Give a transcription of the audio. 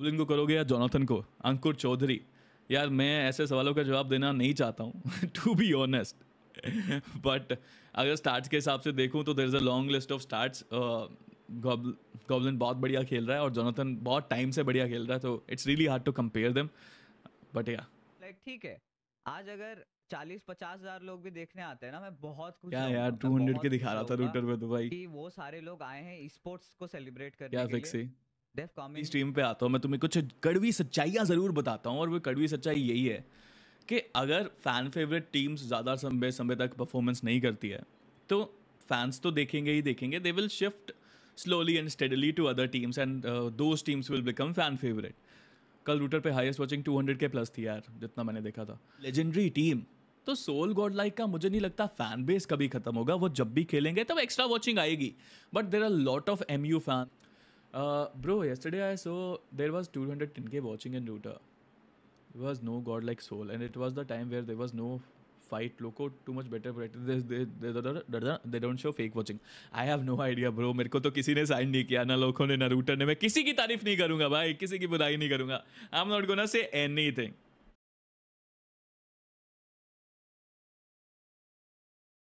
Bullying को करोगे या जोनाथन को अंकुर चौधरी यार मैं ऐसे सवालों का जवाब देना नहीं चाहता हूँ टू बी ऑनेस्ट बट अगर स्टार्ट के हिसाब से देखूँ तो there is a long list of start goblin बहुत बढ़िया खेल रहा है और जोनाथन बहुत टाइम से बढ़िया खेल रहा है तो it's really hard to compare them but या लाइक ठीक है आज अगर चालीस पचास हजार लोग भी देखने आते हैं ना मैं बहुत खुश या यार टू हंड्रेड के दिखा रहा था ट्विटर पे तो भाई कि वो सारे लोग आए हैं स्पोर्ट्स को सेलिब्रेट करने के लिए डेफ कॉमेडी स्ट्रीम पे आता हूँ मैं तुम्हें कुछ कड़वी सच्चाइयाँ ज़रूर बताता हूँ और वो कड़वी सच्चाई यही है कि अगर फ़ैन फेवरेट टीम्स ज़्यादा समय समय तक परफॉर्मेंस नहीं करती है तो फैंस तो देखेंगे ही देखेंगे they will shift slowly and steadily to other teams and those teams will become fan favourite कल रूटर पे हाईएस्ट टू 200 के प्लस थी यार जितना मैंने देखा था लेजेंडरी टीम तो सोल गॉड लाइक का मुझे नहीं लगता फैन बेस कभी खत्म होगा वो जब भी खेलेंगे तब एक्स्ट्रा वॉचिंग आएगी but there are lot of M U fan Uh, bro, yesterday I saw there was 210k watching in Router. There was no godlike soul, and it was the time where there was no fight. Loco, too much better practice. They, they, they, they, they don't show fake watching. I have no idea, bro. मेरे को तो किसी ने sign नहीं किया ना लोगों ने ना रूटर ने मैं किसी की तारीफ नहीं करूंगा भाई किसी की बुराई नहीं करूंगा I am not gonna say anything